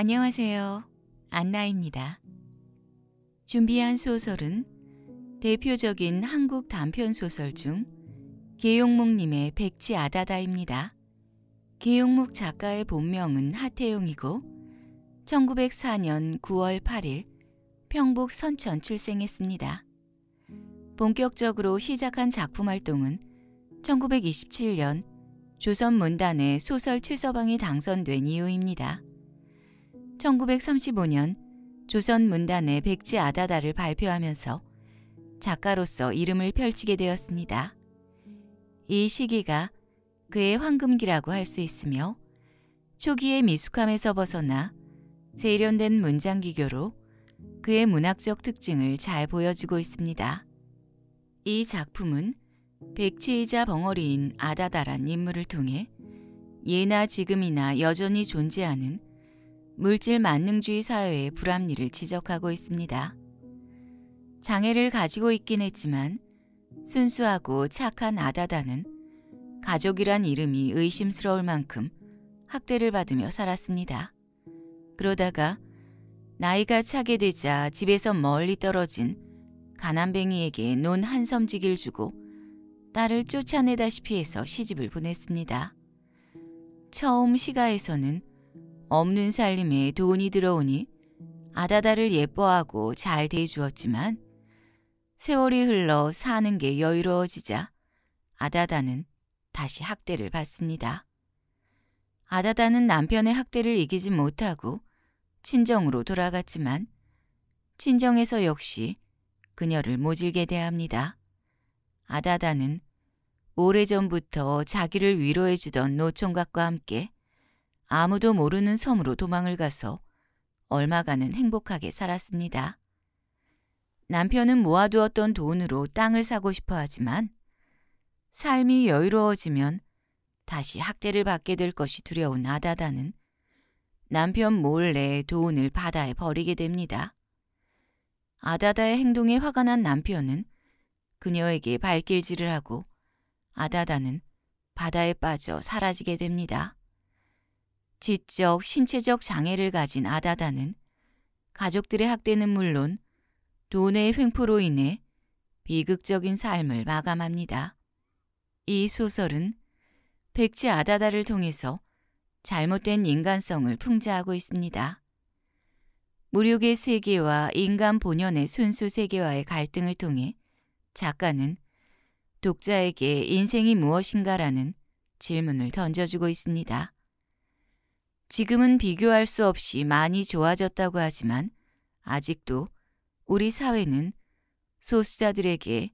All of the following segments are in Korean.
안녕하세요. 안나입니다. 준비한 소설은 대표적인 한국 단편 소설 중 계용묵님의 백지아다다입니다. 계용묵 작가의 본명은 하태용이고 1904년 9월 8일 평북 선천 출생했습니다. 본격적으로 시작한 작품 활동은 1927년 조선문단의 소설 최서방이 당선된 이후입니다. 1935년 조선 문단의 백지 아다다를 발표하면서 작가로서 이름을 펼치게 되었습니다. 이 시기가 그의 황금기라고 할 수 있으며 초기의 미숙함에서 벗어나 세련된 문장기교로 그의 문학적 특징을 잘 보여주고 있습니다. 이 작품은 백치이자 벙어리인 아다다란 인물을 통해 예나 지금이나 여전히 존재하는 물질 만능주의 사회의 불합리를 지적하고 있습니다. 장애를 가지고 있긴 했지만 순수하고 착한 아다다는 가족이란 이름이 의심스러울 만큼 학대를 받으며 살았습니다. 그러다가 나이가 차게 되자 집에서 멀리 떨어진 가난뱅이에게 논한 섬지기를 주고 딸을 쫓아내다시피 해서 시집을 보냈습니다. 처음 시가에서는 없는 살림에 돈이 들어오니 아다다를 예뻐하고 잘 대해주었지만 세월이 흘러 사는 게 여유로워지자 아다다는 다시 학대를 받습니다. 아다다는 남편의 학대를 이기지 못하고 친정으로 돌아갔지만 친정에서 역시 그녀를 모질게 대합니다. 아다다는 오래전부터 자기를 위로해주던 노총각과 함께 아무도 모르는 섬으로 도망을 가서 얼마간은 행복하게 살았습니다. 남편은 모아두었던 돈으로 땅을 사고 싶어 하지만 삶이 여유로워지면 다시 학대를 받게 될 것이 두려운 아다다는 남편 몰래 돈을 바다에 버리게 됩니다. 아다다의 행동에 화가 난 남편은 그녀에게 발길질을 하고 아다다는 바다에 빠져 사라지게 됩니다. 지적, 신체적 장애를 가진 아다다는 가족들의 학대는 물론 돈의 횡포로 인해 비극적인 삶을 마감합니다. 이 소설은 백치 아다다를 통해서 잘못된 인간성을 풍자하고 있습니다. 무력의 세계와 인간 본연의 순수 세계와의 갈등을 통해 작가는 독자에게 인생이 무엇인가라는 질문을 던져주고 있습니다. 지금은 비교할 수 없이 많이 좋아졌다고 하지만 아직도 우리 사회는 소수자들에게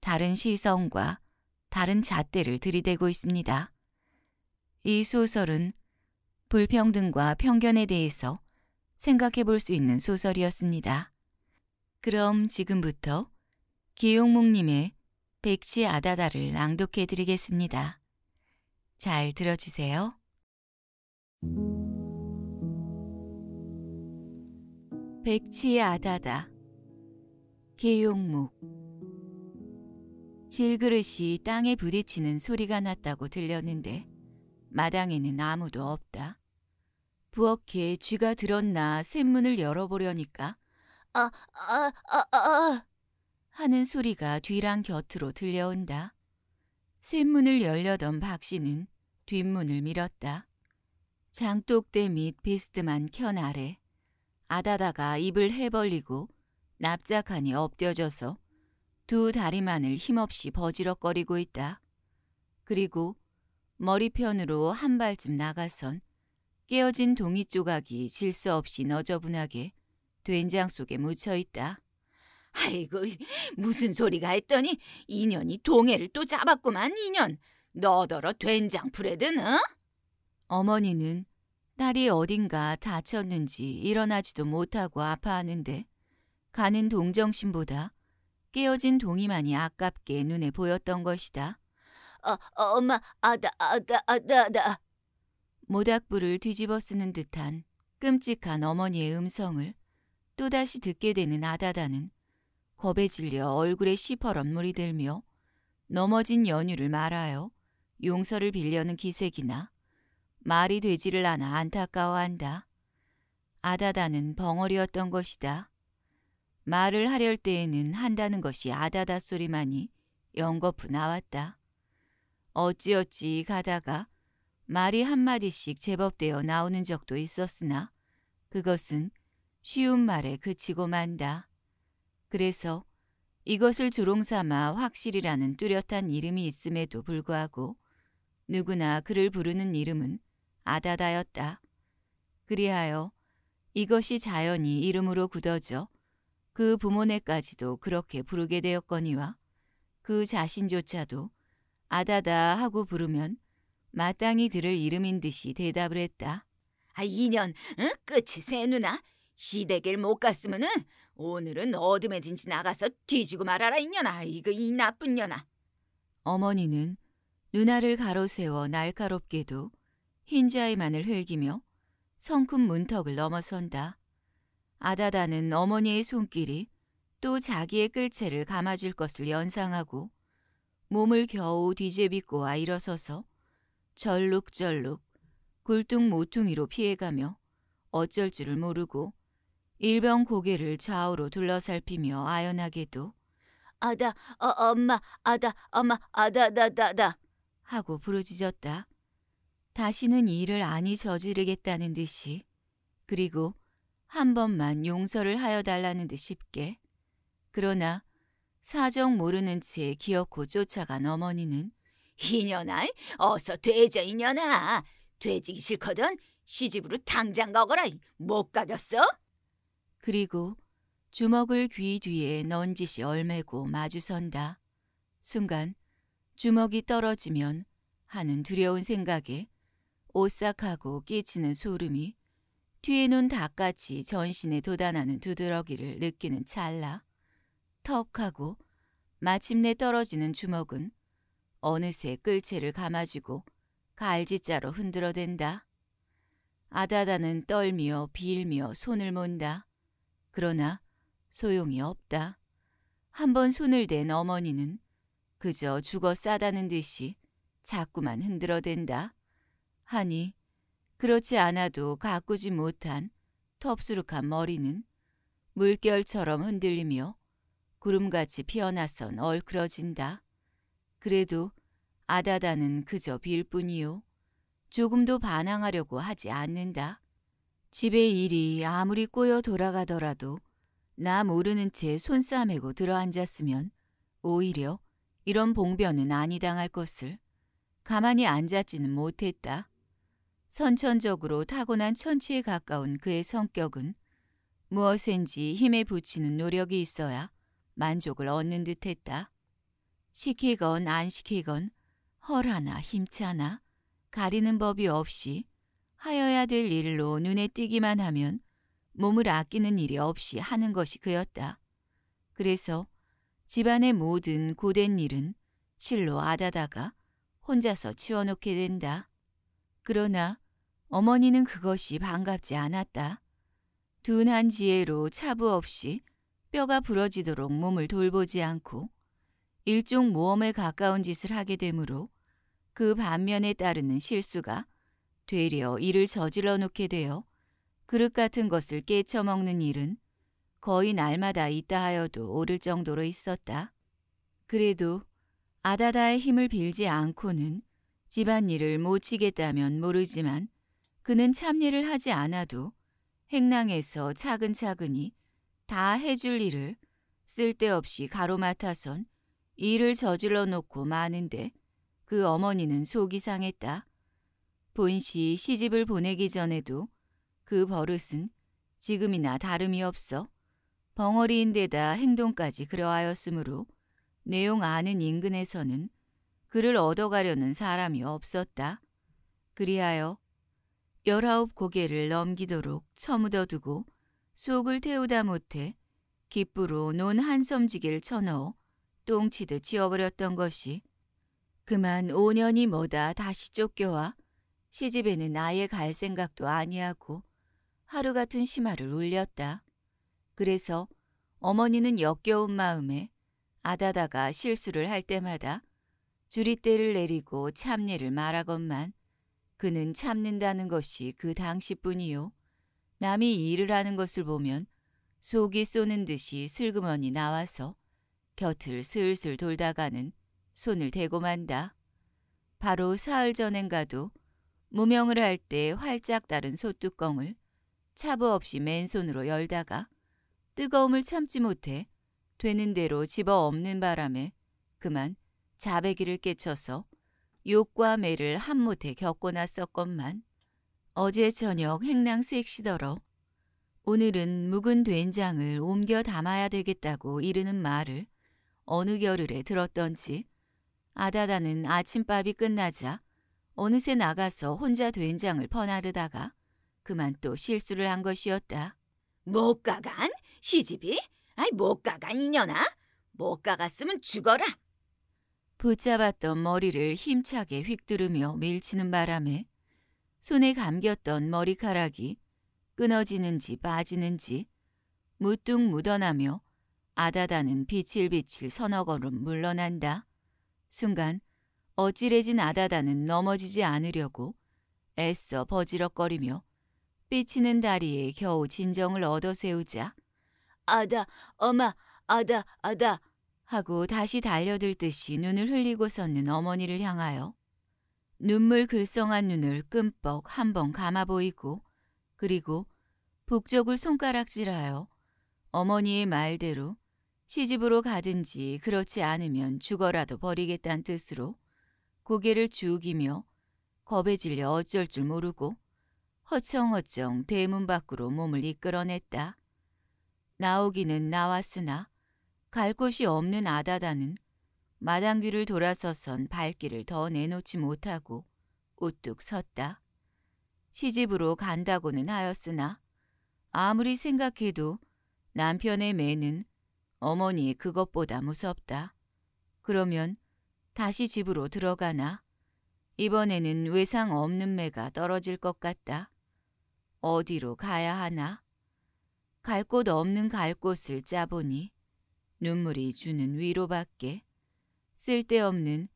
다른 시선과 다른 잣대를 들이대고 있습니다. 이 소설은 불평등과 편견에 대해서 생각해 볼 수 있는 소설이었습니다. 그럼 지금부터 기용목님의 백치 아다다를 낭독해 드리겠습니다. 잘 들어주세요. 백치의 아다다 개용목 질그릇이 땅에 부딪히는 소리가 났다고 들렸는데 마당에는 아무도 없다. 부엌에 쥐가 들었나 샘문을 열어보려니까 아, 아, 아, 아, 아 하는 소리가 뒤랑 곁으로 들려온다. 샘문을 열려던 박 씨는 뒷문을 밀었다. 장독대 및 비스듬한 켠 아래 아다다가 입을 해벌리고 납작하니 엎드려져서 두 다리만을 힘없이 버지럭거리고 있다. 그리고 머리편으로 한 발쯤 나가선 깨어진 동이 조각이 질서 없이 너저분하게 된장 속에 묻혀 있다. 아이고 무슨 소리가 했더니 인연이 동해를 또 잡았구만 인연. 너더러 된장 풀에 드나? 어? 어머니는 딸이 어딘가 다쳤는지 일어나지도 못하고 아파하는데 가는 동정심보다 깨어진 동이만이 아깝게 눈에 보였던 것이다. 어, 어 엄마, 아다, 아다, 아다, 아다. 모닥불을 뒤집어 쓰는 듯한 끔찍한 어머니의 음성을 또다시 듣게 되는 아다다는 겁에 질려 얼굴에 시퍼런 물이 들며 넘어진 연유를 말하여 용서를 빌려는 기색이나 말이 되지를 않아 안타까워한다. 아다다는 벙어리였던 것이다. 말을 하려 때에는 한다는 것이 아다다 소리만이 연거푸 나왔다. 어찌어찌 가다가 말이 한마디씩 제법 되어 나오는 적도 있었으나 그것은 쉬운 말에 그치고 만다. 그래서 이것을 조롱삼아 확실이라는 뚜렷한 이름이 있음에도 불구하고 누구나 그를 부르는 이름은 아다다였다. 그리하여 이것이 자연이 이름으로 굳어져 그 부모네까지도 그렇게 부르게 되었거니와 그 자신조차도 아다다 하고 부르면 마땅히 들을 이름인 듯이 대답을 했다. 아, 2년, 응? 끝이 새 누나. 시댁을못 갔으면은 오늘은 어둠에 든지 나가서 뒤지고 말아라 이년아. 이거 이 나쁜 년아. 어머니는 누나를 가로세워 날카롭게도 흰자이만을 흘기며 성큼 문턱을 넘어선다. 아다다는 어머니의 손길이 또 자기의 끌채를 감아줄 것을 연상하고 몸을 겨우 뒤제비고아 일어서서 절룩절룩 굴뚝 모퉁이로 피해가며 어쩔 줄을 모르고 일병 고개를 좌우로 둘러살피며 아연하게도 아다 어, 엄마 아다 엄마 아다다다다 하고 부르짖었다. 다시는 일을 아니 저지르겠다는 듯이 그리고 한 번만 용서를 하여 달라는 듯 쉽게 그러나 사정 모르는 채 기어코 쫓아간 어머니는 이년아 어서 돼져 이년아 돼지기 싫거든 시집으로 당장 가거라 못 가겠어? 그리고 주먹을 귀 뒤에 넌지시 얼매고 마주선다. 순간 주먹이 떨어지면 하는 두려운 생각에 오싹하고 끼치는 소름이 뒤에 눈 닭같이 전신에 도아하는 두드러기를 느끼는 찰나 턱하고 마침내 떨어지는 주먹은 어느새 끌채를 감아주고 갈지자로 흔들어댄다. 아다다는 떨며 빌며 손을 몬다. 그러나 소용이 없다. 한 번 손을 댄 어머니는 그저 죽어 싸다는 듯이 자꾸만 흔들어댄다. 하니 그렇지 않아도 가꾸지 못한 텁수룩한 머리는 물결처럼 흔들리며 구름같이 피어나선 얼그러진다 그래도 아다다는 그저 빌 뿐이요. 조금도 반항하려고 하지 않는다. 집에 일이 아무리 꼬여 돌아가더라도 나 모르는 채 손싸매고 들어앉았으면 오히려 이런 봉변은 아니 당할 것을 가만히 앉았지는 못했다. 선천적으로 타고난 천치에 가까운 그의 성격은 무엇인지 힘에 붙이는 노력이 있어야 만족을 얻는 듯했다. 시키건 안 시키건 헐하나 힘차나 가리는 법이 없이 하여야 될 일로 눈에 띄기만 하면 몸을 아끼는 일이 없이 하는 것이 그였다. 그래서 집안의 모든 고된 일은 실로 아다다가 혼자서 치워놓게 된다. 그러나 어머니는 그것이 반갑지 않았다. 둔한 지혜로 차부 없이 뼈가 부러지도록 몸을 돌보지 않고 일종 모험에 가까운 짓을 하게 되므로 그 반면에 따르는 실수가 되려 이를 저질러 놓게 되어 그릇 같은 것을 깨쳐먹는 일은 거의 날마다 있다 하여도 오를 정도로 있었다. 그래도 아다다의 힘을 빌지 않고는 집안일을 못치겠다면 모르지만 그는 참일을 하지 않아도 행랑에서 차근차근히 다 해줄 일을 쓸데없이 가로맡아선 일을 저질러 놓고 마는데 그 어머니는 속이 상했다. 본시 시집을 보내기 전에도 그 버릇은 지금이나 다름이 없어 벙어리인데다 행동까지 그러하였으므로 내용 아는 인근에서는 그를 얻어가려는 사람이 없었다. 그리하여 열아홉 고개를 넘기도록 처묻어두고 속을 태우다 못해 기쁘로 논 한섬지기를 쳐넣어 똥치듯 지어버렸던 것이 그만 5년이 뭐다 다시 쫓겨와 시집에는 아예 갈 생각도 아니하고 하루 같은 심화를 울렸다. 그래서 어머니는 역겨운 마음에 아다다가 실수를 할 때마다 주리떼를 내리고 참례를 말하건만 그는 참는다는 것이 그 당시뿐이요. 남이 일을 하는 것을 보면 속이 쏘는 듯이 슬그머니 나와서 곁을 슬슬 돌다가는 손을 대고 만다. 바로 사흘 전엔가도 무명을 할 때 활짝 다른 소뚜껑을 차부 없이 맨손으로 열다가 뜨거움을 참지 못해 되는 대로 집어 엎는 바람에 그만 자배기를 깨쳐서 욕과 매를 한무태 겪고 났었건만 어제 저녁 행랑색 시더러 오늘은 묵은 된장을 옮겨 담아야 되겠다고 이르는 말을 어느 겨를에 들었던지 아다다는 아침밥이 끝나자 어느새 나가서 혼자 된장을 퍼나르다가 그만 또 실수를 한 것이었다. 못 가간? 시집이? 아이 못 가간 이년아? 못 가갔으면 죽어라. 붙잡았던 머리를 힘차게 휙두르며 밀치는 바람에 손에 감겼던 머리카락이 끊어지는지 빠지는지 무뚝 묻어나며 아다다는 비칠비칠 서너 걸음 물러난다. 순간 어찌래진 아다다는 넘어지지 않으려고 애써 버지럭거리며 삐치는 다리에 겨우 진정을 얻어 세우자. 아다, 엄마, 아다, 아다, 하고 다시 달려들 듯이 눈을 흘리고 섰는 어머니를 향하여 눈물 글썽한 눈을 끔뻑 한 번 감아 보이고 그리고 북쪽을 손가락질하여 어머니의 말대로 시집으로 가든지 그렇지 않으면 죽어라도 버리겠다는 뜻으로 고개를 죽이며 겁에 질려 어쩔 줄 모르고 허청허청 대문 밖으로 몸을 이끌어냈다. 나오기는 나왔으나 갈 곳이 없는 아다다는 마당귀를 돌아서선 발길을 더 내놓지 못하고 우뚝 섰다. 시집으로 간다고는 하였으나 아무리 생각해도 남편의 매는 어머니의 그것보다 무섭다. 그러면 다시 집으로 들어가나? 이번에는 외상 없는 매가 떨어질 것 같다. 어디로 가야 하나? 갈 곳 없는 갈 곳을 짜보니 눈물이 주는 위로밖에 쓸데없는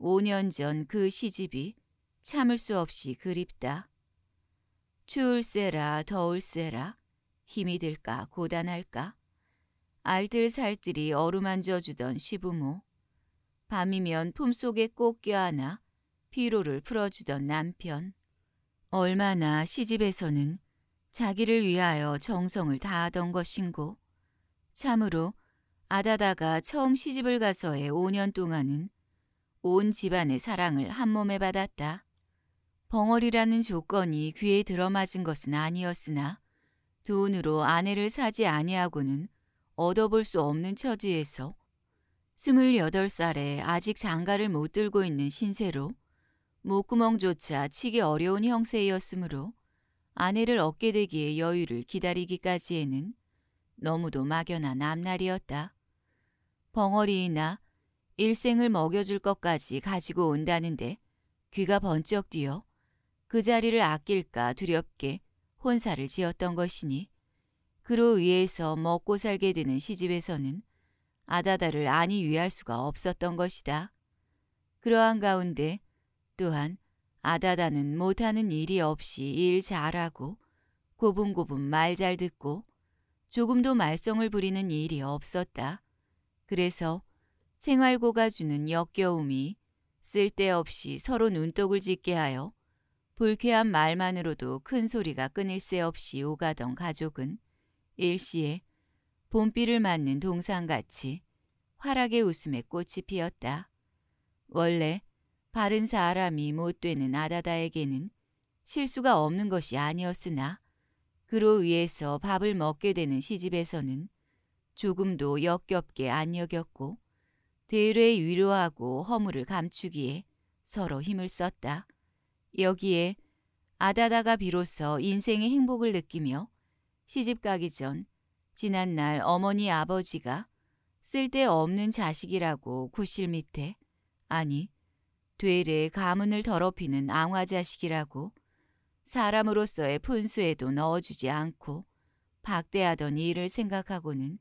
5년 전 그 시집이 참을 수 없이 그립다. 추울세라 더울세라 힘이 들까 고단할까 알뜰살뜰히 어루만져 주던 시부모 밤이면 품속에 꼭 껴안아 피로를 풀어주던 남편 얼마나 시집에서는 자기를 위하여 정성을 다하던 것인고 참으로 아다다가 처음 시집을 가서의 5년 동안은 온 집안의 사랑을 한몸에 받았다. 벙어리라는 조건이 귀에 들어맞은 것은 아니었으나 돈으로 아내를 사지 아니하고는 얻어볼 수 없는 처지에서 28살에 아직 장가를 못 들고 있는 신세로 목구멍조차 치기 어려운 형세였으므로 아내를 얻게 되기에 여유를 기다리기까지에는 너무도 막연한 앞날이었다. 벙어리나 이 일생을 먹여줄 것까지 가지고 온다는데 귀가 번쩍 뛰어 그 자리를 아낄까 두렵게 혼사를 지었던 것이니 그로 의해서 먹고 살게 되는 시집에서는 아다다를 아니 위할 수가 없었던 것이다. 그러한 가운데 또한 아다다는 못하는 일이 없이 일 잘하고 고분고분 말 잘 듣고 조금도 말썽을 부리는 일이 없었다. 그래서 생활고가 주는 역겨움이 쓸데없이 서로 눈독을 짓게 하여 불쾌한 말만으로도 큰 소리가 끊일 새 없이 오가던 가족은 일시에 봄비를 맞는 동상같이 활하게 웃음에 꽃이 피었다. 원래 바른 사람이 못되는 아다다에게는 실수가 없는 것이 아니었으나 그로 의해서 밥을 먹게 되는 시집에서는 조금도 역겹게 안 여겼고 대뢰 위로하고 허물을 감추기에 서로 힘을 썼다. 여기에 아다다가 비로소 인생의 행복을 느끼며 시집 가기 전 지난날 어머니 아버지가 쓸데없는 자식이라고 구실 밑에 아니 되레 가문을 더럽히는 앙화 자식이라고 사람으로서의 분수에도 넣어주지 않고 박대하던 일을 생각하고는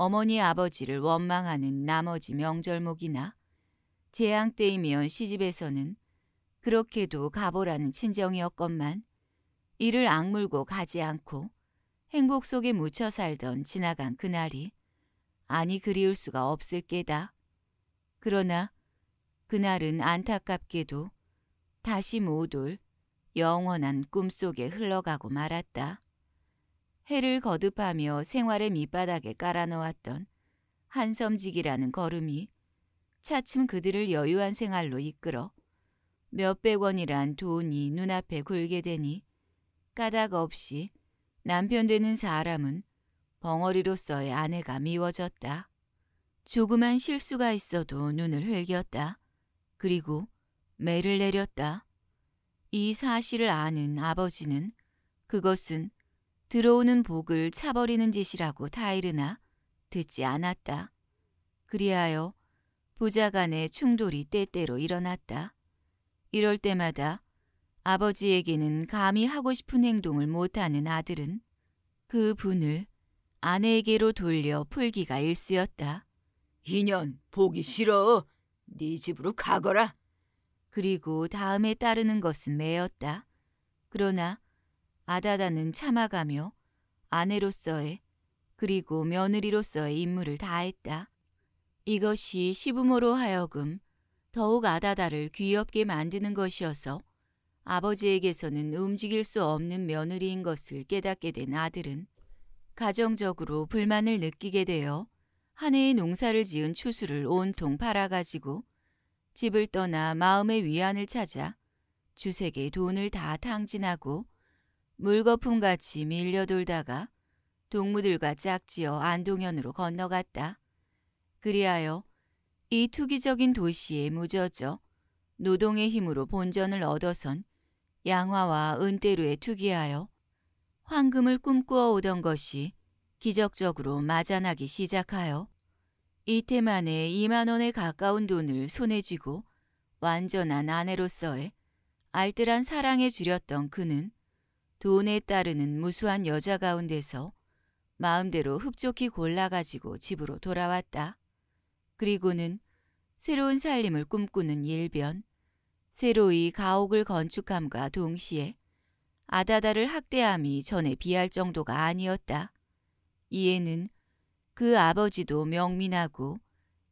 어머니 아버지를 원망하는 나머지 명절목이나 재앙 때이면 시집에서는 그렇게도 가보라는 친정이었건만 이를 악물고 가지 않고 행복 속에 묻혀 살던 지나간 그날이 아니 그리울 수가 없을 게다. 그러나 그날은 안타깝게도 다시 못올 영원한 꿈속에 흘러가고 말았다. 해를 거듭하며 생활의 밑바닥에 깔아놓았던 한섬지기라는 걸음이 차츰 그들을 여유한 생활로 이끌어 몇백 원이란 돈이 눈앞에 굴게 되니 까닭 없이 남편 되는 사람은 벙어리로서의 아내가 미워졌다. 조그만 실수가 있어도 눈을 흘겼다. 그리고 매를 내렸다. 이 사실을 아는 아버지는 그것은 들어오는 복을 차버리는 짓이라고 다이르나 듣지 않았다. 그리하여 부자 간의 충돌이 때때로 일어났다. 이럴 때마다 아버지에게는 감히 하고 싶은 행동을 못하는 아들은 그 분을 아내에게로 돌려 풀기가 일쑤였다. 이년 보기 싫어. 네 집으로 가거라. 그리고 다음에 따르는 것은 매였다. 그러나 아다다는 참아가며 아내로서의 그리고 며느리로서의 임무를 다했다. 이것이 시부모로 하여금 더욱 아다다를 귀엽게 만드는 것이어서 아버지에게서는 움직일 수 없는 며느리인 것을 깨닫게 된 아들은 가정적으로 불만을 느끼게 되어 한 해의 농사를 지은 추수를 온통 팔아가지고 집을 떠나 마음의 위안을 찾아 주색에 돈을 다 탕진하고 물거품같이 밀려돌다가 동무들과 짝지어 안동현으로 건너갔다. 그리하여 이 투기적인 도시에 무저져 노동의 힘으로 본전을 얻어선 양화와 은대루에 투기하여 황금을 꿈꾸어 오던 것이 기적적으로 맞아나기 시작하여 이태 만에 2만 원에 가까운 돈을 손에 쥐고 완전한 아내로서의 알뜰한 사랑에 줄였던 그는 돈에 따르는 무수한 여자 가운데서 마음대로 흡족히 골라가지고 집으로 돌아왔다. 그리고는 새로운 살림을 꿈꾸는 일변, 새로이 가옥을 건축함과 동시에 아다다를 학대함이 전에 비할 정도가 아니었다. 이에는 그 아버지도 명민하고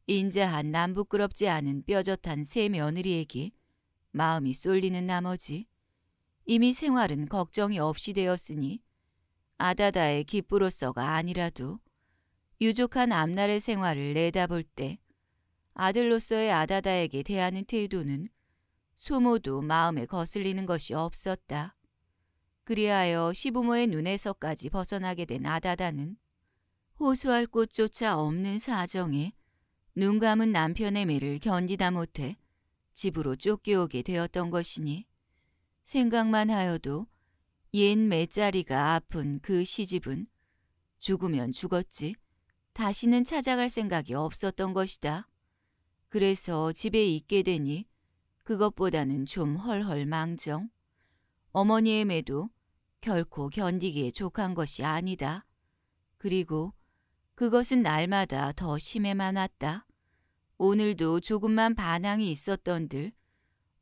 인자한 남부끄럽지 않은 뼈젓한 새 며느리에게 마음이 쏠리는 나머지 이미 생활은 걱정이 없이 되었으니 아다다의 기쁘로서가 아니라도 유족한 앞날의 생활을 내다볼 때 아들로서의 아다다에게 대하는 태도는 소모도 마음에 거슬리는 것이 없었다. 그리하여 시부모의 눈에서까지 벗어나게 된 아다다는 호소할 곳조차 없는 사정에 눈 감은 남편의 매를 견디다 못해 집으로 쫓겨오게 되었던 것이니 생각만 하여도 옛 매짜리가 아픈 그 시집은 죽으면 죽었지 다시는 찾아갈 생각이 없었던 것이다. 그래서 집에 있게 되니 그것보다는 좀 헐헐망정. 어머니의 매도 결코 견디기에 족한 것이 아니다. 그리고 그것은 날마다 더 심해만 왔다. 오늘도 조금만 반항이 있었던들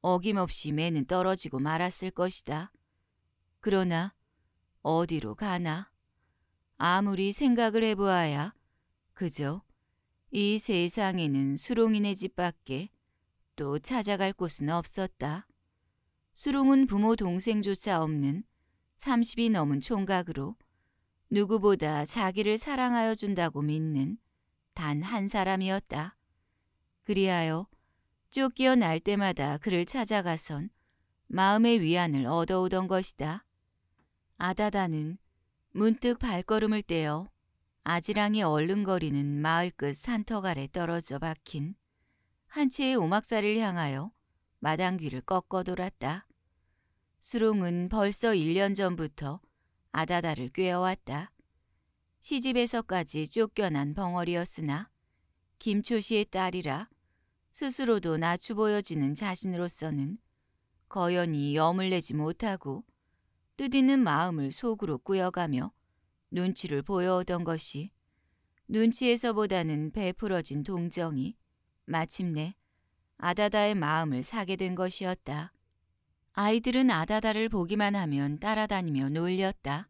어김없이 매는 떨어지고 말았을 것이다. 그러나 어디로 가나? 아무리 생각을 해보아야 그저 이 세상에는 수롱이네 집밖에 또 찾아갈 곳은 없었다. 수롱은 부모 동생조차 없는 30이 넘은 총각으로 누구보다 자기를 사랑하여 준다고 믿는 단 한 사람이었다. 그리하여 쫓겨날 때마다 그를 찾아가선 마음의 위안을 얻어오던 것이다. 아다다는 문득 발걸음을 떼어 아지랑이 얼른거리는 마을 끝 산턱 아래 떨어져 박힌 한 채의 오막살을 향하여 마당귀를 꺾어 돌았다. 수롱은 벌써 1년 전부터 아다다를 꿰어왔다. 시집에서까지 쫓겨난 벙어리였으나 김초 씨의 딸이라 스스로도 낮추 보여지는 자신으로서는 거연히 염을 내지 못하고 뜨디는 마음을 속으로 꾸여가며 눈치를 보여오던 것이 눈치에서보다는 베풀어진 동정이 마침내 아다다의 마음을 사게 된 것이었다. 아이들은 아다다를 보기만 하면 따라다니며 놀렸다.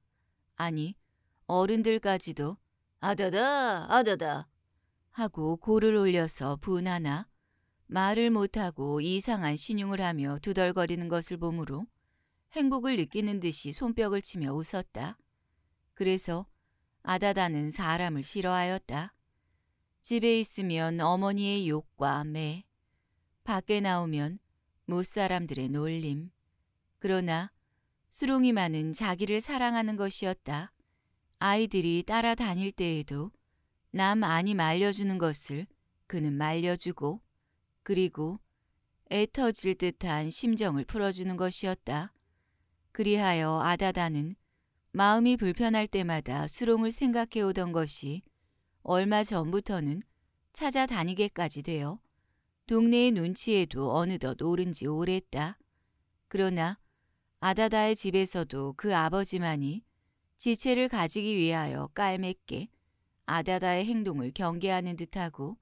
아니, 어른들까지도 아다다, 아다다 하고 고를 올려서 분하나 말을 못하고 이상한 신용을 하며 두덜거리는 것을 보므로 행복을 느끼는 듯이 손뼉을 치며 웃었다. 그래서 아다다는 사람을 싫어하였다. 집에 있으면 어머니의 욕과 매, 밖에 나오면 못사람들의 놀림. 그러나 수롱이만은 자기를 사랑하는 것이었다. 아이들이 따라다닐 때에도 남 아니 말려주는 것을 그는 말려주고 그리고 애터질 듯한 심정을 풀어주는 것이었다. 그리하여 아다다는 마음이 불편할 때마다 수롱을 생각해오던 것이 얼마 전부터는 찾아다니게까지 되어 동네의 눈치에도 어느덧 오른 지 오래했다. 그러나 아다다의 집에서도 그 아버지만이 지체를 가지기 위하여 깔맵게 아다다의 행동을 경계하는 듯하고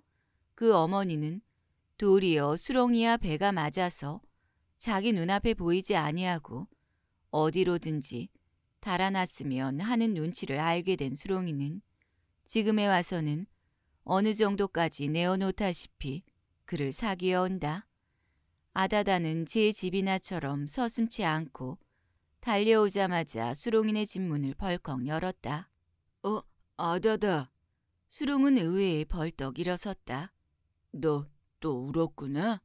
그 어머니는 도리어 수렁이와 배가 맞아서 자기 눈앞에 보이지 아니하고 어디로든지 달아났으면 하는 눈치를 알게 된 수롱이는 지금에 와서는 어느 정도까지 내어놓다시피 그를 사귀어 온다. 아다다는 제 집이나처럼 서슴치 않고 달려오자마자 수롱이네 집 문을 벌컥 열었다. 어, 아다다. 수롱은 의외에 벌떡 일어섰다. 너또 울었구나.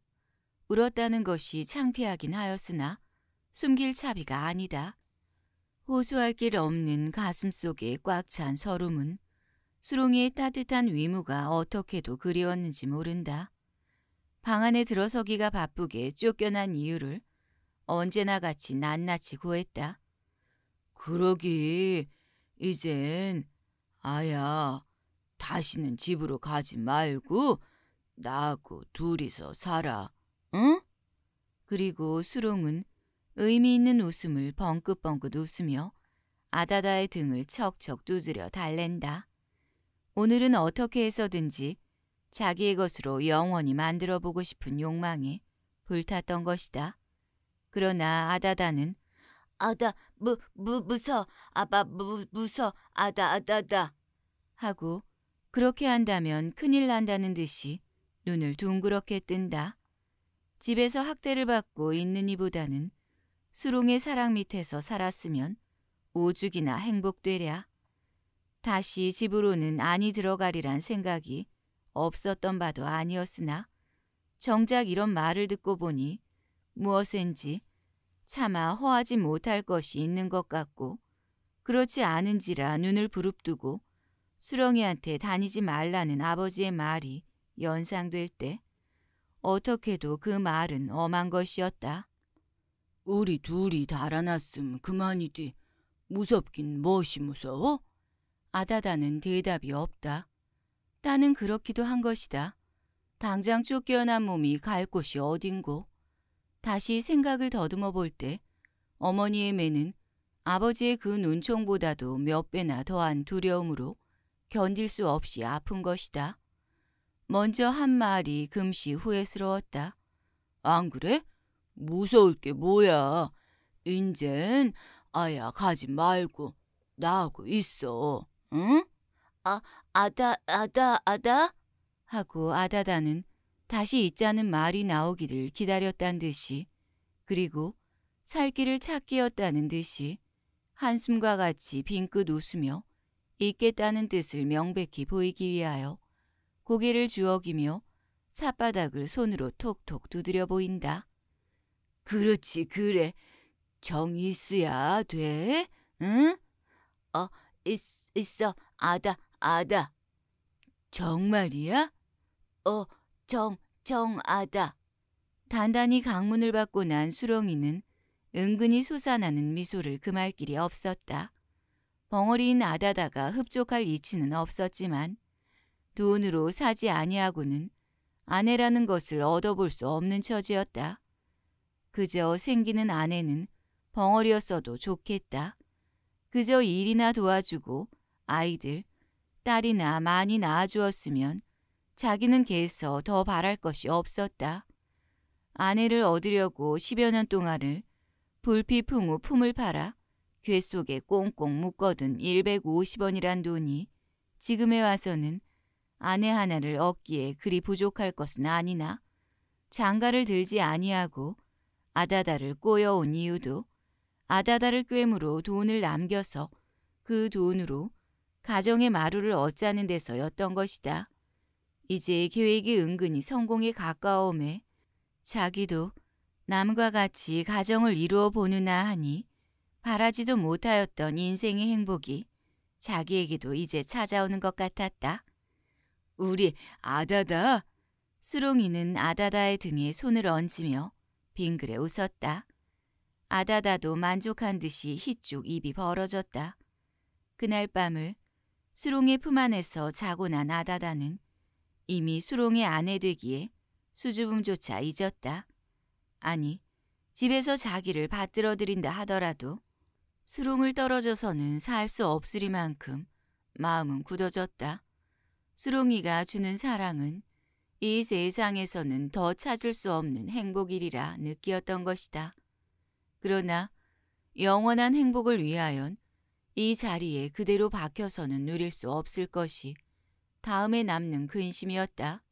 울었다는 것이 창피하긴 하였으나 숨길 차비가 아니다. 호소할 길 없는 가슴 속에 꽉 찬 서름은 수롱이의 따뜻한 위무가 어떻게도 그리웠는지 모른다. 방 안에 들어서기가 바쁘게 쫓겨난 이유를 언제나 같이 낱낱이 구했다 그러기 이젠 아야 다시는 집으로 가지 말고 나하고 둘이서 살아. 응? 그리고 수롱은 의미 있는 웃음을 벙긋벙긋 웃으며 아다다의 등을 척척 두드려 달랜다. 오늘은 어떻게 해서든지 자기의 것으로 영원히 만들어 보고 싶은 욕망에 불탔던 것이다. 그러나 아다다는 아다 무 무 무서 아바 무 무서 아다 아다다 하고 그렇게 한다면 큰일 난다는 듯이 눈을 둥그렇게 뜬다. 집에서 학대를 받고 있는 이보다는 수롱의 사랑 밑에서 살았으면 오죽이나 행복되랴. 다시 집으로는 안이 들어가리란 생각이 없었던 바도 아니었으나 정작 이런 말을 듣고 보니 무엇인지 차마 허하지 못할 것이 있는 것 같고 그렇지 않은지라 눈을 부릅뜨고 수렁이한테 다니지 말라는 아버지의 말이 연상될 때 어떻게도 그 말은 엄한 것이었다. 우리 둘이 달아났음 그만이디. 무섭긴 무엇이 무서워? 아다다는 대답이 없다. 나는 그렇기도 한 것이다. 당장 쫓겨난 몸이 갈 곳이 어딘고. 다시 생각을 더듬어 볼 때 어머니의 매는 아버지의 그 눈총보다도 몇 배나 더한 두려움으로 견딜 수 없이 아픈 것이다. 먼저 한 말이 금시 후회스러웠다. 안 그래? 무서울 게 뭐야. 인젠 아야 가지 말고 나하고 있어. 응? 아, 아다, 아다, 아다? 하고 아다다는 다시 있자는 말이 나오기를 기다렸단 듯이 그리고 살 길을 찾기였다는 듯이 한숨과 같이 빙긋 웃으며 있겠다는 뜻을 명백히 보이기 위하여 고개를 주워기며 삿바닥을 손으로 톡톡 두드려 보인다. 그렇지, 그래. 정이어야 돼? 응? 어, 있, 있어. 아다, 아다. 정말이야? 어, 정, 정아다. 단단히 강문을 받고 난 수렁이는 은근히 솟아나는 미소를 금할 길이 없었다. 벙어리인 아다다가 흡족할 이치는 없었지만 돈으로 사지 아니하고는 아내라는 것을 얻어볼 수 없는 처지였다. 그저 생기는 아내는 벙어리였어도 좋겠다. 그저 일이나 도와주고 아이들, 딸이나 많이 낳아주었으면 자기는 개서 더 바랄 것이 없었다. 아내를 얻으려고 십여년 동안을 불피풍 후 품을 팔아 괴 속에 꽁꽁 묶어둔 150원이란 돈이 지금에 와서는 아내 하나를 얻기에 그리 부족할 것은 아니나 장가를 들지 아니하고 아다다를 꼬여온 이유도 아다다를 꿰므로 돈을 남겨서 그 돈으로 가정의 마루를 얻자는 데서였던 것이다. 이제 계획이 은근히 성공에 가까움에 자기도 남과 같이 가정을 이루어 보느나 하니 바라지도 못하였던 인생의 행복이 자기에게도 이제 찾아오는 것 같았다. 우리 아다다. 수롱이는 아다다의 등에 손을 얹으며 빙그레 웃었다. 아다다도 만족한 듯이 희쭉 입이 벌어졌다. 그날 밤을 수롱의 품 안에서 자고 난 아다다는 이미 수롱의 아내 되기에 수줍음조차 잊었다. 아니, 집에서 자기를 받들어들인다 하더라도 수롱을 떨어져서는 살 수 없으리만큼 마음은 굳어졌다. 수롱이가 주는 사랑은 이 세상에서는 더 찾을 수 없는 행복이리라 느끼었던 것이다. 그러나 영원한 행복을 위하연 이 자리에 그대로 박혀서는 누릴 수 없을 것이 다음에 남는 근심이었다.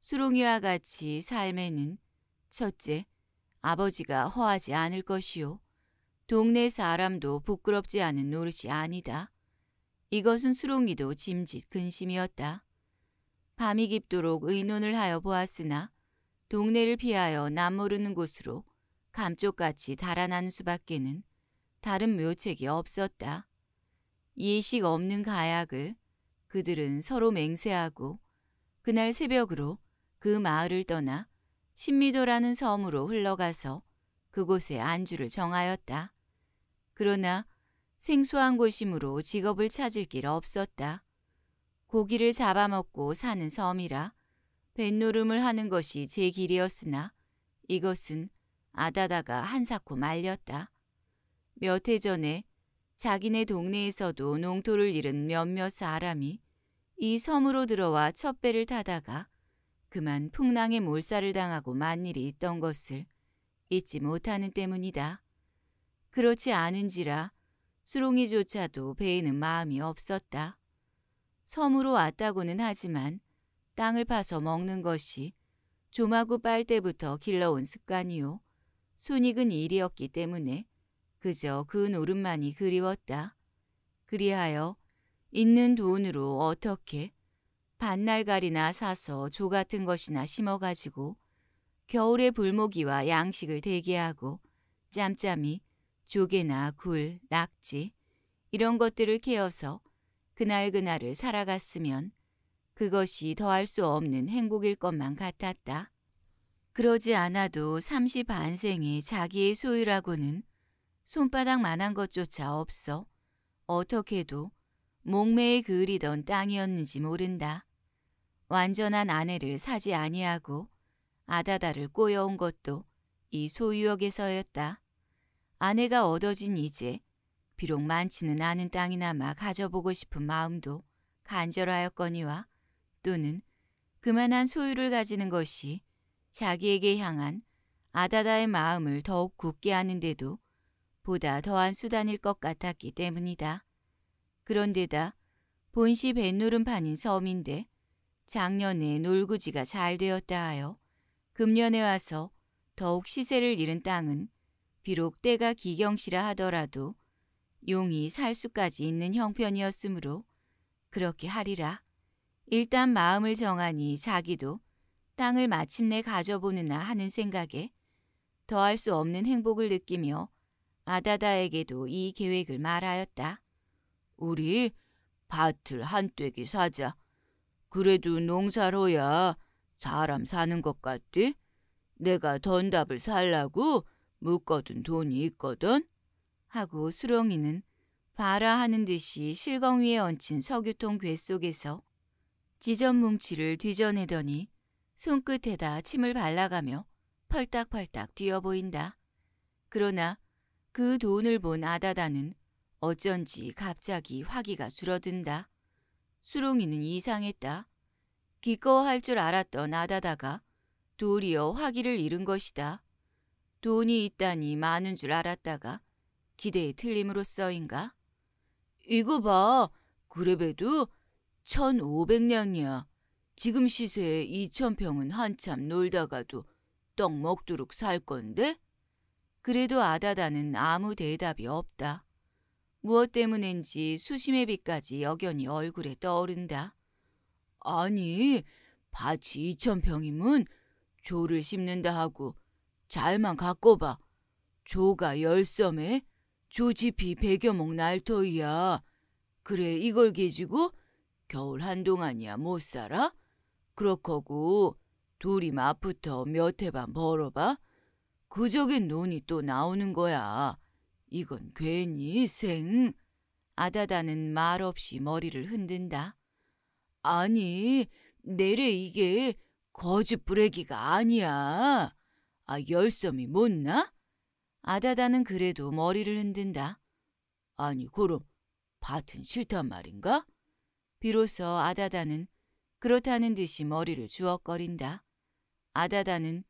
수롱이와 같이 삶에는 첫째, 아버지가 허하지 않을 것이요. 동네 사람도 부끄럽지 않은 노릇이 아니다. 이것은 수롱이도 짐짓 근심이었다. 밤이 깊도록 의논을 하여 보았으나 동네를 피하여 남모르는 곳으로 감쪽같이 달아난 수밖에는 다른 묘책이 없었다. 예식 없는 가약을 그들은 서로 맹세하고 그날 새벽으로 그 마을을 떠나 신미도라는 섬으로 흘러가서 그곳에 안주를 정하였다. 그러나 생소한 곳이므로 직업을 찾을 길 없었다. 고기를 잡아먹고 사는 섬이라 뱃노름을 하는 것이 제 길이었으나 이것은 아다다가 한사코 말렸다. 몇 해 전에 자기네 동네에서도 농토를 잃은 몇몇 사람이 이 섬으로 들어와 첫 배를 타다가 그만 풍랑에 몰살을 당하고 만 일이 있던 것을 잊지 못하는 때문이다. 그렇지 않은지라 수롱이조차도 베이는 마음이 없었다. 섬으로 왔다고는 하지만 땅을 파서 먹는 것이 조마구 빨때부터 길러온 습관이요. 손익은 일이었기 때문에 그저 그 노름만이 그리웠다. 그리하여 있는 돈으로 어떻게 반날갈이나 사서 조 같은 것이나 심어가지고 겨울에 불모기와 양식을 대게하고 짬짬이 조개나 굴, 낙지 이런 것들을 캐어서 그날그날을 살아갔으면 그것이 더할 수 없는 행복일 것만 같았다. 그러지 않아도 30반생이 자기의 소유라고는 손바닥만한 것조차 없어 어떻게도 목매에 그으리던 땅이었는지 모른다. 완전한 아내를 사지 아니하고 아다다를 꼬여온 것도 이소유역에서였다 아내가 얻어진 이제 비록 많지는 않은 땅이나마 가져보고 싶은 마음도 간절하였거니와 또는 그만한 소유를 가지는 것이 자기에게 향한 아다다의 마음을 더욱 굳게 하는데도 보다 더한 수단일 것 같았기 때문이다. 그런데다 본시 뱃노름판인 섬인데 작년에 놀구지가 잘 되었다 하여 금년에 와서 더욱 시세를 잃은 땅은 비록 때가 기경시라 하더라도 용이 살수까지 있는 형편이었으므로 그렇게 하리라. 일단 마음을 정하니 자기도 땅을 마침내 가져보느나 하는 생각에 더할 수 없는 행복을 느끼며 아다다에게도 이 계획을 말하였다. 우리 밭을 한 떼기 사자. 그래도 농사로야 사람 사는 것 같디? 내가 던답을 살라고 묶어둔 돈이 있거든. 하고 수렁이는 봐라 하는 듯이 실검 위에 얹힌 석유통 괴 속에서 지점 뭉치를 뒤져내더니 손끝에다 침을 발라가며 펄딱펄딱 뛰어 보인다. 그러나 그 돈을 본 아다다는 어쩐지 갑자기 화기가 줄어든다. 수롱이는 이상했다. 기꺼워할 줄 알았던 아다다가 도리어 화기를 잃은 것이다. 돈이 있다니 많은 줄 알았다가 기대에 틀림으로써인가? 이거 봐. 그래봬도 1,500냥이야. 지금 시세에 2,000평은 한참 놀다가도 떡 먹도록 살 건데? 그래도 아다다는 아무 대답이 없다. 무엇 때문인지 수심의 빛까지 여견이 얼굴에 떠오른다. 아니, 밭이 2 0평이면 조를 심는다 하고 잘만 갖고 봐. 조가 열섬에 조지피 백여목 날 터이야. 그래 이걸 계지고 겨울 한동안이야 못 살아? 그렇거구 둘이 맛부터 몇 해 반 벌어봐. 그저긴 눈이또 나오는 거야. 이건 괜히 생. 아다다는 말없이 머리를 흔든다. 아니, 내래 이게 거짓 부레기가 아니야. 아, 열섬이 못나? 아다다는 그래도 머리를 흔든다. 아니, 그럼 밭은 싫단 말인가? 비로소 아다다는 그렇다는 듯이 머리를 주워거린다. 아다다는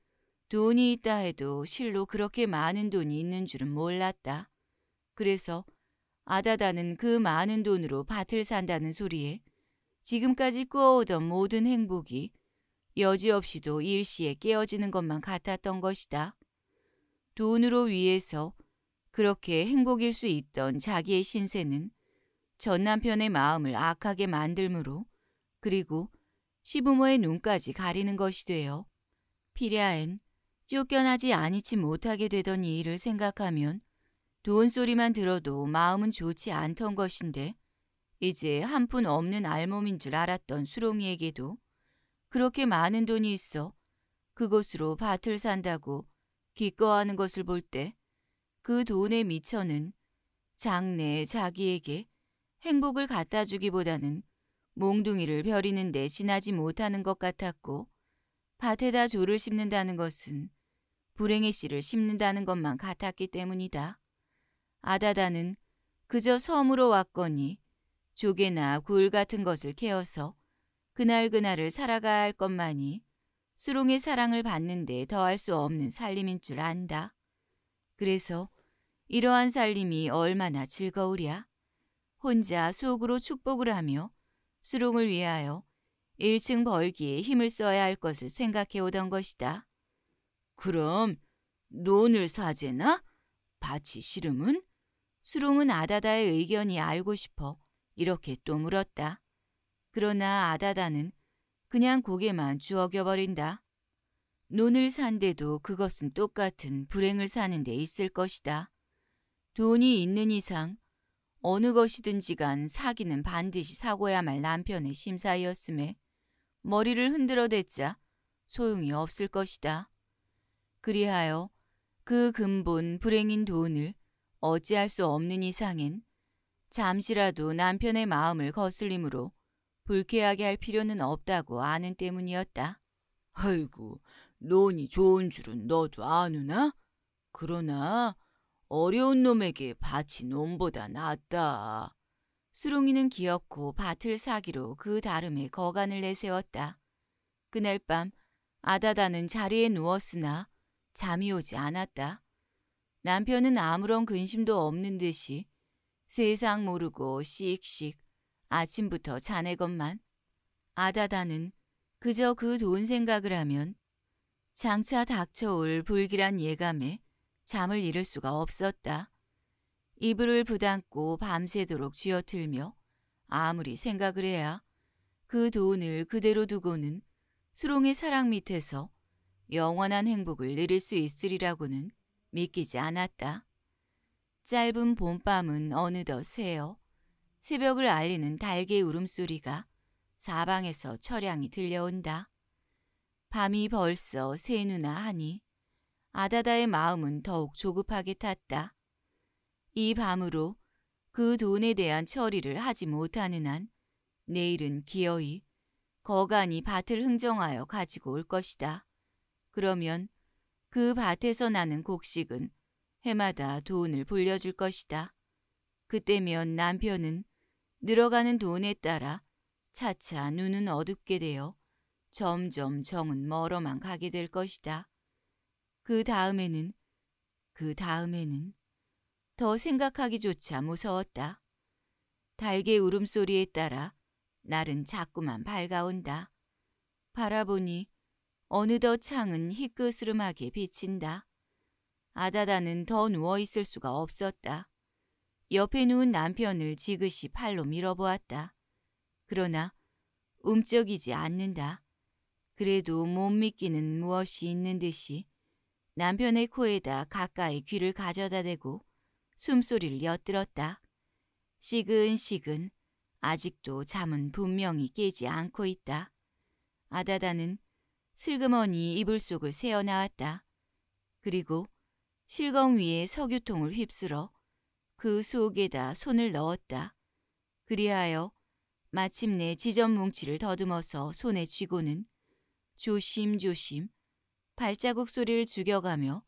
돈이 있다 해도 실로 그렇게 많은 돈이 있는 줄은 몰랐다. 그래서 아다다는 그 많은 돈으로 밭을 산다는 소리에 지금까지 꾸어오던 모든 행복이 여지없이도 일시에 깨어지는 것만 같았던 것이다. 돈으로 위해서 그렇게 행복일 수 있던 자기의 신세는 전 남편의 마음을 악하게 만들므로 그리고 시부모의 눈까지 가리는 것이 되어 피리엔 쫓겨나지 아니치 못하게 되던 일을 생각하면 돈 소리만 들어도 마음은 좋지 않던 것인데 이제 한 푼 없는 알몸인 줄 알았던 수롱이에게도 그렇게 많은 돈이 있어 그곳으로 밭을 산다고 기꺼하는 워 것을 볼 때 그 돈의 미처는 장래 자기에게 행복을 갖다 주기보다는 몽둥이를 벼리는데 지나지 못하는 것 같았고 밭에다 조를 심는다는 것은 불행의 씨를 심는다는 것만 같았기 때문이다. 아다다는 그저 섬으로 왔거니 조개나 굴 같은 것을 캐어서 그날그날을 살아가야할 것만이 수롱의 사랑을 받는데 더할 수 없는 살림인 줄 안다. 그래서 이러한 살림이 얼마나 즐거우랴. 혼자 속으로 축복을 하며 수롱을 위하여 1층 벌기에 힘을 써야 할 것을 생각해 오던 것이다. 그럼 논을 사재나? 바치 싫음은? 수롱은 아다다의 의견이 알고 싶어 이렇게 또 물었다. 그러나 아다다는 그냥 고개만 주어겨버린다. 논을 산데도 그것은 똑같은 불행을 사는 데 있을 것이다. 돈이 있는 이상 어느 것이든지 간 사기는 반드시 사고야 말 남편의 심사이었음에 머리를 흔들어댔자 소용이 없을 것이다. 그리하여 그 근본 불행인 돈을 어찌할 수 없는 이상엔 잠시라도 남편의 마음을 거슬림으로 불쾌하게 할 필요는 없다고 아는 때문이었다. 아이고, 논이 좋은 줄은 너도 아누나? 그러나 어려운 놈에게 밭이 논보다 낫다. 수롱이는 기어코 밭을 사기로 그 다름에 거간을 내세웠다. 그날 밤 아다다는 자리에 누웠으나 잠이 오지 않았다. 남편은 아무런 근심도 없는 듯이 세상 모르고 씩씩 아침부터 자네것만 아다다는 그저 그 좋은 생각을 하면 장차 닥쳐올 불길한 예감에 잠을 잃을 수가 없었다. 이불을 부담고 밤새도록 쥐어틀며 아무리 생각을 해야 그 돈을 그대로 두고는 수롱의 사랑 밑에서 영원한 행복을 누릴 수 있으리라고는 믿기지 않았다. 짧은 봄밤은 어느덧 새어 새벽을 알리는 달개 울음소리가 사방에서 철양이 들려온다. 밤이 벌써 새누나 하니 아다다의 마음은 더욱 조급하게 탔다. 이 밤으로 그 돈에 대한 처리를 하지 못하는 한 내일은 기어이 거간이 밭을 흥정하여 가지고 올 것이다. 그러면 그 밭에서 나는 곡식은 해마다 돈을 불려줄 것이다. 그때면 남편은 늘어가는 돈에 따라 차차 눈은 어둡게 되어 점점 정은 멀어만 가게 될 것이다. 그 다음에는 그 다음에는 더 생각하기조차 무서웠다. 달개 울음소리에 따라 날은 자꾸만 밝아온다. 바라보니 어느덧 창은 희끄스름하게 비친다. 아다다는 더 누워있을 수가 없었다. 옆에 누운 남편을 지그시 팔로 밀어보았다. 그러나 움쩍이지 않는다. 그래도 못 믿기는 무엇이 있는 듯이 남편의 코에다 가까이 귀를 가져다 대고 숨소리를 엿들었다. 시근시근 아직도 잠은 분명히 깨지 않고 있다. 아다다는 슬그머니 이불 속을 새어나왔다. 그리고 실검 위에 석유통을 휩쓸어 그 속에다 손을 넣었다. 그리하여 마침내 지점 뭉치를 더듬어서 손에 쥐고는 조심조심 발자국 소리를 죽여가며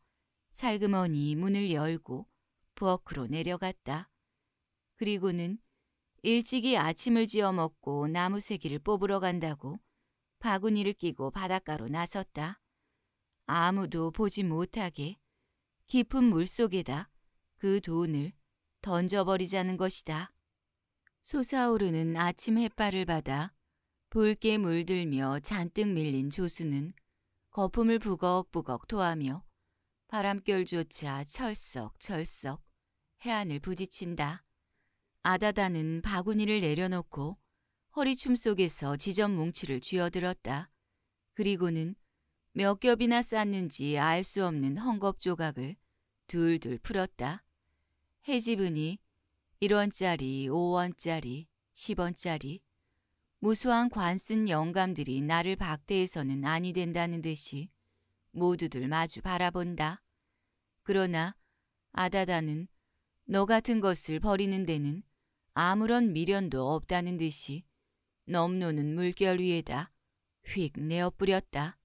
살그머니 문을 열고 부엌으로 내려갔다. 그리고는 일찍이 아침을 지어 먹고 나무새기를 뽑으러 간다고 바구니를 끼고 바닷가로 나섰다. 아무도 보지 못하게 깊은 물속에다 그 돈을 던져버리자는 것이다. 솟아오르는 아침 햇발을 받아 붉게 물들며 잔뜩 밀린 조수는 거품을 부걱부걱 토하며 바람결조차 철썩철썩 해안을 부딪친다. 아다다는 바구니를 내려놓고 허리춤 속에서 지점 뭉치를 쥐어들었다. 그리고는 몇 겹이나 쌌는지 알 수 없는 헝겊 조각을 둘둘 풀었다. 해집은이 1원짜리, 5원짜리, 10원짜리 무수한 관쓴 영감들이 나를 박대해서는 아니 된다는 듯이 모두들 마주 바라본다. 그러나 아다다는 너 같은 것을 버리는 데는 아무런 미련도 없다는 듯이 넘노는 물결 위에다 휙 내어 뿌렸다.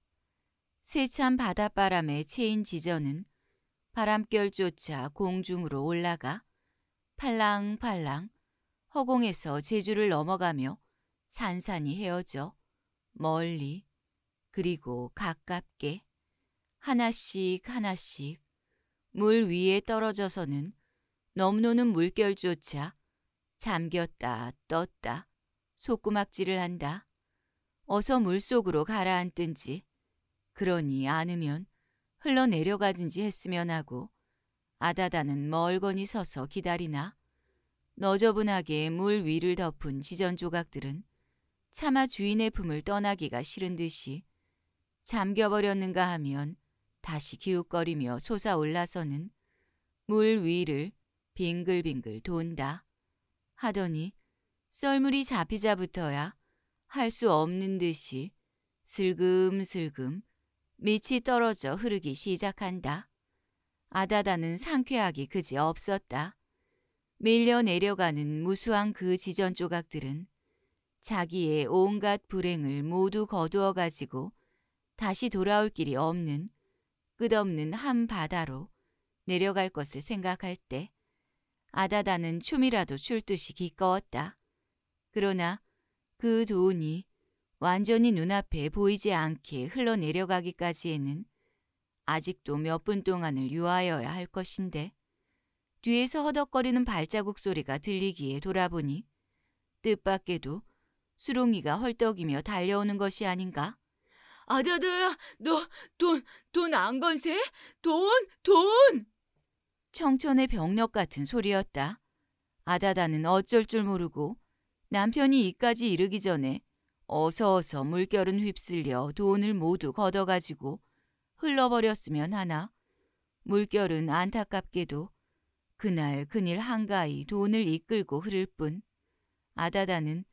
세찬 바닷바람에 체인 지저는 바람결조차 공중으로 올라가 팔랑팔랑 허공에서 제주를 넘어가며 산산이 헤어져 멀리 그리고 가깝게 하나씩 하나씩 물 위에 떨어져서는 넘노는 물결조차 잠겼다 떴다 소꾸막질을 한다. 어서 물속으로 가라앉든지 그러니 않으면 흘러내려가진지 했으면 하고 아다다는 멀거니 서서 기다리나 너저분하게 물 위를 덮은 지전 조각들은 차마 주인의 품을 떠나기가 싫은 듯이 잠겨버렸는가 하면 다시 기웃거리며 솟아올라서는 물 위를 빙글빙글 돈다 하더니 썰물이 잡히자부터야 할 수 없는 듯이 슬금슬금 밑이 떨어져 흐르기 시작한다. 아다다는 상쾌하기 그지 없었다. 밀려 내려가는 무수한 그 지전 조각들은 자기의 온갖 불행을 모두 거두어 가지고 다시 돌아올 길이 없는 끝없는 한 바다로 내려갈 것을 생각할 때 아다다는 춤이라도 출 듯이 기꺼웠다. 그러나 그 돈이 완전히 눈앞에 보이지 않게 흘러내려가기까지에는 아직도 몇 분 동안을 유하여야 할 것인데 뒤에서 허덕거리는 발자국 소리가 들리기에 돌아보니 뜻밖에도 수롱이가 헐떡이며 달려오는 것이 아닌가? 아다다야, 너 돈, 돈 안 건세? 돈, 돈! 청천의 병력 같은 소리였다. 아다다는 어쩔 줄 모르고 남편이 이까지 이르기 전에 어서어서 물결은 휩쓸려 돈을 모두 걷어가지고 흘러버렸으면 하나 물결은 안타깝게도 그날 그일 한가히 돈을 이끌고 흐를 뿐 아다다는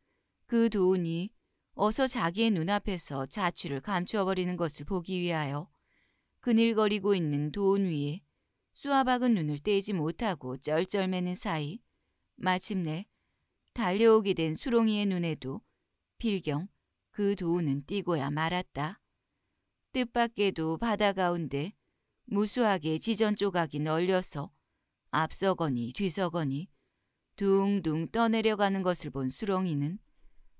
그 돈이 어서 자기의 눈앞에서 자취를 감추어버리는 것을 보기 위하여 그늘거리고 있는 돈 위에 수아박은 눈을 떼지 못하고 쩔쩔매는 사이 마침내 달려오게 된 수롱이의 눈에도 필경 그 도우는 뛰고야 말았다. 뜻밖에도 바다 가운데 무수하게 지전 조각이 널려서 앞서거니 뒤서거니 둥둥 떠내려가는 것을 본 수렁이는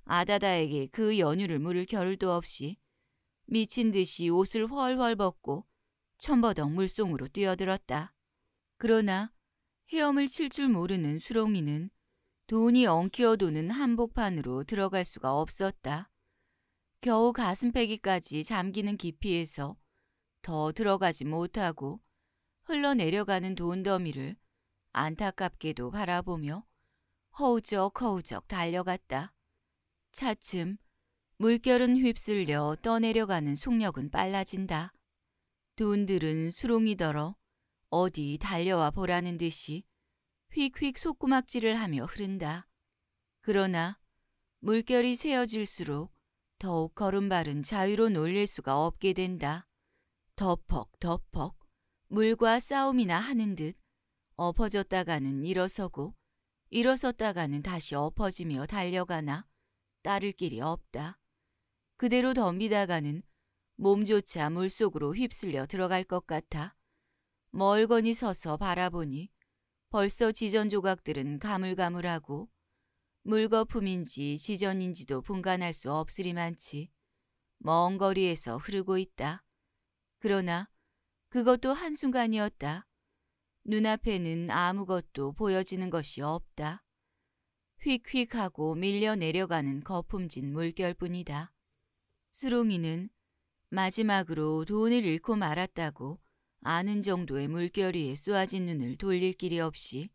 아다다에게 그 연유를 물을 겨를도 없이 미친 듯이 옷을 훨훨 벗고 천버덕 물송으로 뛰어들었다. 그러나 헤엄을 칠 줄 모르는 수렁이는 돈이 엉키어 도는 한복판으로 들어갈 수가 없었다. 겨우 가슴패기까지 잠기는 깊이에서 더 들어가지 못하고 흘러내려가는 돈 더미를 안타깝게도 바라보며 허우적허우적 달려갔다. 차츰 물결은 휩쓸려 떠내려가는 속력은 빨라진다. 돈들은 수롱이더러 어디 달려와 보라는 듯이 휙휙 속구막질을 하며 흐른다. 그러나 물결이 세어질수록 더욱 걸음발은 자유로 놀릴 수가 없게 된다. 덮퍽 덮퍽 물과 싸움이나 하는 듯 엎어졌다가는 일어서고 일어섰다가는 다시 엎어지며 달려가나 따를 길이 없다. 그대로 덤비다가는 몸조차 물속으로 휩쓸려 들어갈 것 같아 멀거니 서서 바라보니 벌써 지전 조각들은 가물가물하고 물거품인지 지전인지도 분간할 수 없으리만치 먼 거리에서 흐르고 있다. 그러나 그것도 한순간이었다. 눈앞에는 아무것도 보여지는 것이 없다. 휙휙하고 밀려 내려가는 거품진 물결뿐이다. 수롱이는 마지막으로 돈을 잃고 말았다고 아는 정도의 물결이 쏘아진 눈을 돌릴 길이 없이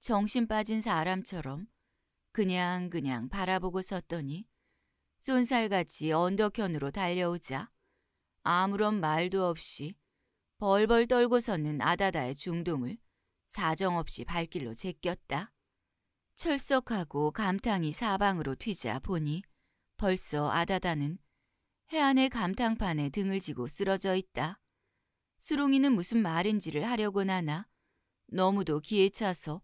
정신 빠진 사람처럼 그냥 그냥 바라보고 섰더니 쏜살같이 언덕현으로 달려오자 아무런 말도 없이 벌벌 떨고 섰는 아다다의 중동을 사정없이 발길로 제꼈다. 철석하고 감탕이 사방으로 튀자 보니 벌써 아다다는 해안의 감탕판에 등을 지고 쓰러져 있다. 수롱이는 무슨 말인지를 하려곤 하나 너무도 기에 차서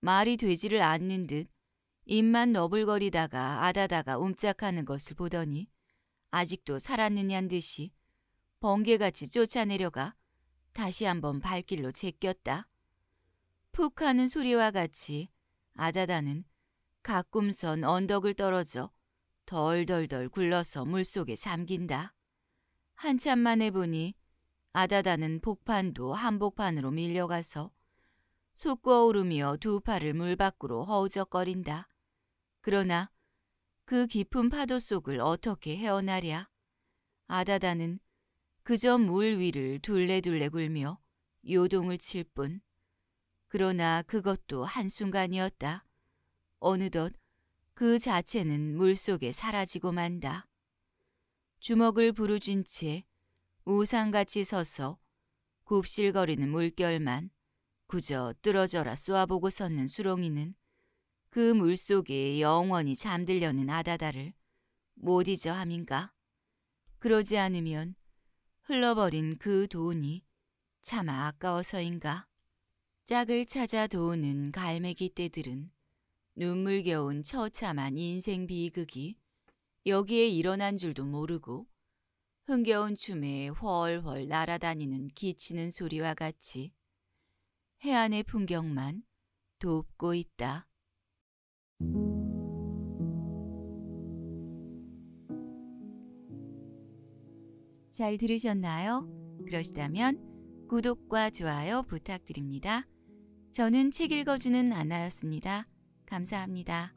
말이 되지를 않는 듯 입만 너불거리다가 아다다가 움짝하는 것을 보더니 아직도 살았느냐는 듯이 번개같이 쫓아내려가 다시 한번 발길로 제꼈다. 푹 하는 소리와 같이 아다다는 가꿈선 언덕을 떨어져 덜덜덜 굴러서 물속에 잠긴다. 한참 만에 보니 아다다는 폭판도 한복판으로 밀려가서 솟구어오르며 두 팔을 물 밖으로 허우적거린다. 그러나 그 깊은 파도 속을 어떻게 헤어나랴. 아다다는 그저 물 위를 둘레둘레 굴며 요동을 칠 뿐. 그러나 그것도 한순간이었다. 어느덧 그 자체는 물속에 사라지고 만다. 주먹을 부르쥔 채 우상같이 서서 굽실거리는 물결만 그저 떨어져라 쏘아보고 섰는 수렁이는그 물속에 영원히 잠들려는 아다다를 못 잊어 함인가? 그러지 않으면 흘러버린 그 돈이 차마 아까워서인가? 짝을 찾아 도우는 갈매기 떼들은 눈물겨운 처참한 인생 비극이 여기에 일어난 줄도 모르고 흥겨운 춤에 훨훨 날아다니는 기치는 소리와 같이 해안의 풍경만 돕고 있다. 잘 들으셨나요? 그러시다면 구독과 좋아요 부탁드립니다. 저는 책 읽어주는 아나였습니다. 감사합니다.